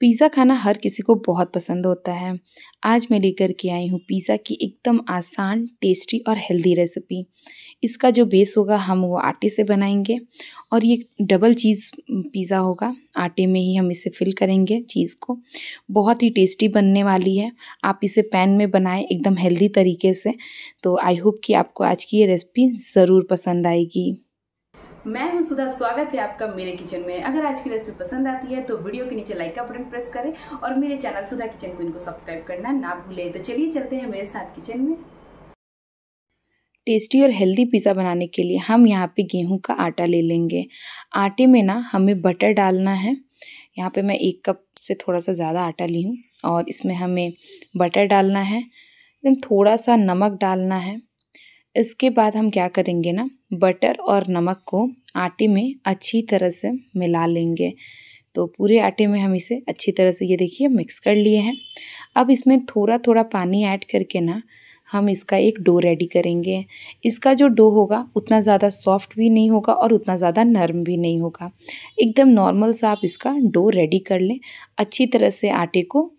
Pizza खाना हर किसी को बहुत पसंद होता है आज मैं लेकर के आई हूँ पिज़्ज़ा की एकदम आसान टेस्टी और हेल्दी रेसिपी इसका जो बेस होगा हम वो आटे से बनाएंगे और ये डबल चीज़ पिज़्ज़ा होगा आटे में ही हम इसे फिल करेंगे चीज़ को बहुत ही टेस्टी बनने वाली है आप इसे पैन में बनाएं एकदम हेल्दी तरीके से तो आई होप कि आपको आज की ये रेसिपी ज़रूर पसंद आएगी मैं हूं सुधा स्वागत है आपका मेरे किचन में अगर आज की रेसिपी पसंद आती है तो वीडियो के नीचे लाइक का बटन प्रेस करें और मेरे चैनल सुधा किचन को इनको सब्सक्राइब करना ना भूलें तो चलिए चलते हैं मेरे साथ किचन में टेस्टी और हेल्दी पिज़्ज़ा बनाने के लिए हम यहाँ पे गेहूं का आटा ले लेंगे आटे में ना हमें बटर डालना है यहाँ पे मैं एक कप से थोड़ा सा ज़्यादा आटा ली हूँ और इसमें हमें बटर डालना है देन थोड़ा सा नमक डालना है इसके बाद हम क्या करेंगे ना बटर और नमक को आटे में अच्छी तरह से मिला लेंगे तो पूरे आटे में हम इसे अच्छी तरह से ये देखिए मिक्स कर लिए हैं अब इसमें थोड़ा थोड़ा पानी ऐड करके ना हम इसका एक डो रेडी करेंगे इसका जो डो होगा उतना ज़्यादा सॉफ्ट भी नहीं होगा और उतना ज़्यादा नरम भी नहीं होगा एकदम नॉर्मल सा आप इसका डो रेडी कर लें अच्छी तरह से आटे को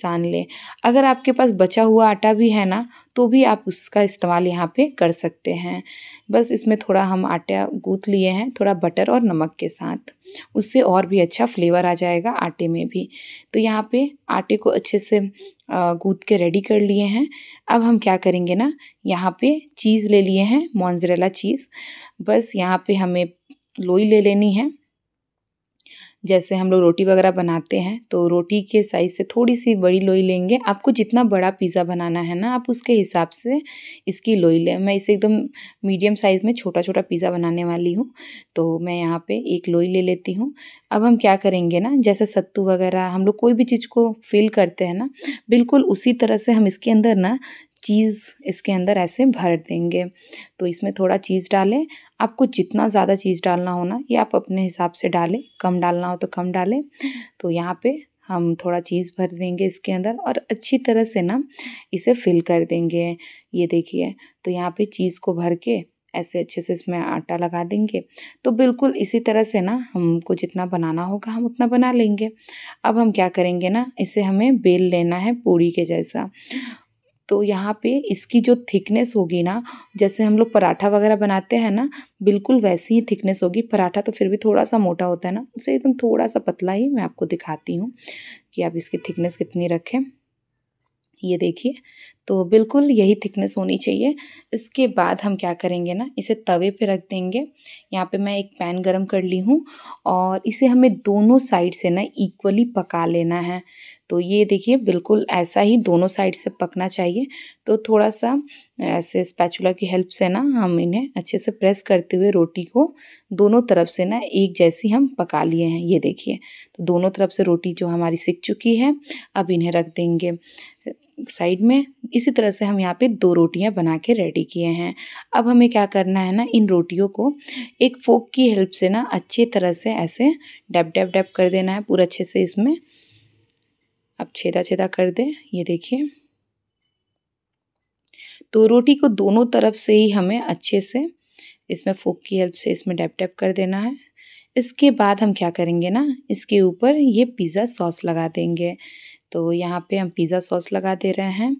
सान लें अगर आपके पास बचा हुआ आटा भी है ना तो भी आप उसका इस्तेमाल यहाँ पे कर सकते हैं बस इसमें थोड़ा हम आटा गूँथ लिए हैं थोड़ा बटर और नमक के साथ उससे और भी अच्छा फ्लेवर आ जाएगा आटे में भी तो यहाँ पे आटे को अच्छे से गूँथ के रेडी कर लिए हैं अब हम क्या करेंगे ना यहाँ पे चीज़ ले लिए हैं मोन्जरेला चीज़ बस यहाँ पर हमें लोई ले लेनी है जैसे हम लोग रोटी वगैरह बनाते हैं तो रोटी के साइज़ से थोड़ी सी बड़ी लोई लेंगे आपको जितना बड़ा पिज़्ज़ा बनाना है ना आप उसके हिसाब से इसकी लोई लें मैं इसे एकदम मीडियम साइज़ में छोटा छोटा पिज़्ज़ा बनाने वाली हूँ तो मैं यहाँ पे एक लोई ले लेती हूँ अब हम क्या करेंगे ना जैसे सत्तू वगैरह हम लोग कोई भी चीज़ को फिल करते हैं ना बिल्कुल उसी तरह से हम इसके अंदर ना चीज़ इसके अंदर ऐसे भर देंगे तो इसमें थोड़ा चीज़ डालें आपको जितना ज़्यादा चीज़ डालना हो ना ये आप अपने हिसाब से डालें कम डालना हो तो कम डालें तो यहाँ पे हम थोड़ा चीज़ भर देंगे इसके अंदर और अच्छी तरह से ना इसे फिल कर देंगे ये देखिए तो यहाँ पे चीज़ को भर के ऐसे अच्छे से इसमें आटा लगा देंगे तो बिल्कुल इसी तरह से ना हमको जितना बनाना होगा हम उतना बना लेंगे अब हम क्या करेंगे ना इसे हमें बेल लेना है पूरी के जैसा तो यहाँ पे इसकी जो थिकनेस होगी ना जैसे हम लोग पराठा वगैरह बनाते हैं ना बिल्कुल वैसी ही थिकनेस होगी पराठा तो फिर भी थोड़ा सा मोटा होता है ना उसे एकदम थोड़ा सा पतला ही मैं आपको दिखाती हूँ कि आप इसकी थिकनेस कितनी रखें ये देखिए तो बिल्कुल यही थिकनेस होनी चाहिए इसके बाद हम क्या करेंगे ना इसे तवे पे रख देंगे यहाँ पे मैं एक पैन गरम कर ली हूँ और इसे हमें दोनों साइड से ना इक्वली पका लेना है तो ये देखिए बिल्कुल ऐसा ही दोनों साइड से पकना चाहिए तो थोड़ा सा ऐसे स्पैचुला की हेल्प से ना हम इन्हें अच्छे से प्रेस करते हुए रोटी को दोनों तरफ से ना एक जैसी हम पका लिए हैं ये देखिए तो दोनों तरफ से रोटी जो हमारी सिक चुकी है अब इन्हें रख देंगे साइड में इसी तरह से हम यहाँ पे दो रोटियाँ बना के रेडी किए हैं अब हमें क्या करना है ना इन रोटियों को एक फोक की हेल्प से ना अच्छे तरह से ऐसे डैप डैप डैप कर देना है पूरा अच्छे से इसमें अब छेदा छेदा कर दे ये देखिए तो रोटी को दोनों तरफ से ही हमें अच्छे से इसमें फोक की हेल्प से इसमें डैप डैप कर देना है इसके बाद हम क्या करेंगे ना इसके ऊपर ये पिज़्ज़ा सॉस लगा देंगे तो यहाँ पे हम पिज़्ज़ा सॉस लगा दे रहे हैं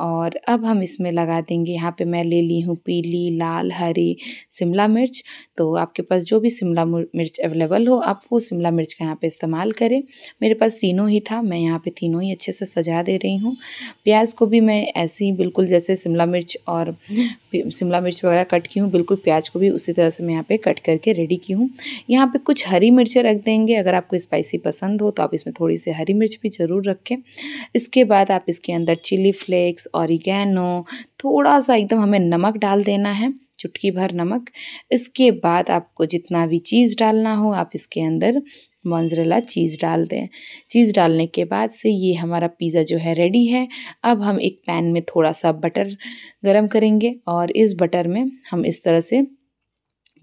और अब हम इसमें लगा देंगे यहाँ पे मैं ले ली हूँ पीली लाल हरी शिमला मिर्च तो आपके पास जो भी शिमला मिर्च अवेलेबल हो आप वो शिमला मिर्च का यहाँ पे इस्तेमाल करें मेरे पास तीनों ही था मैं यहाँ पे तीनों ही अच्छे से सजा दे रही हूँ प्याज को भी मैं ऐसे ही बिल्कुल जैसे शिमला मिर्च और शिमला मिर्च वगैरह कट की हूँ बिल्कुल प्याज को भी उसी तरह से मैं यहाँ पर कट करके रेडी की हूँ यहाँ पर कुछ हरी मिर्चें रख देंगे अगर आपको स्पाइसी पसंद हो तो आप इसमें थोड़ी सी हरी मिर्च भी ज़रूर रखें इसके बाद आप इसके अंदर चिली फ्लेक्स ऑरिगेनो थोड़ा सा एकदम हमें नमक डाल देना है चुटकी भर नमक इसके बाद आपको जितना भी चीज़ डालना हो आप इसके अंदर मोन्जरेला चीज़ डाल दें चीज़ डालने के बाद से ये हमारा पिज़्ज़ा जो है रेडी है अब हम एक पैन में थोड़ा सा बटर गरम करेंगे और इस बटर में हम इस तरह से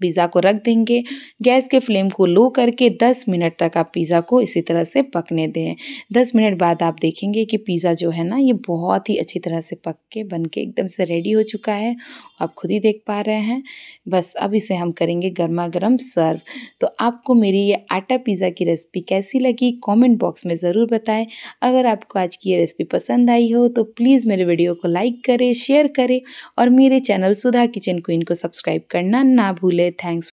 पिज़्ज़ा को रख देंगे गैस के फ्लेम को लो करके 10 मिनट तक आप पिज़्ज़ा को इसी तरह से पकने दें 10 मिनट बाद आप देखेंगे कि पिज़्ज़ा जो है ना ये बहुत ही अच्छी तरह से पक के बन के एकदम से रेडी हो चुका है आप खुद ही देख पा रहे हैं बस अब इसे हम करेंगे गर्मा गर्म सर्व तो आपको मेरी ये आटा पिज़्ज़ा की रेसिपी कैसी लगी कॉमेंट बॉक्स में ज़रूर बताएँ अगर आपको आज की ये रेसिपी पसंद आई हो तो प्लीज़ मेरे वीडियो को लाइक करें शेयर करें और मेरे चैनल सुधा किचन क्वीन को सब्सक्राइब करना ना भूलें today. Thanks.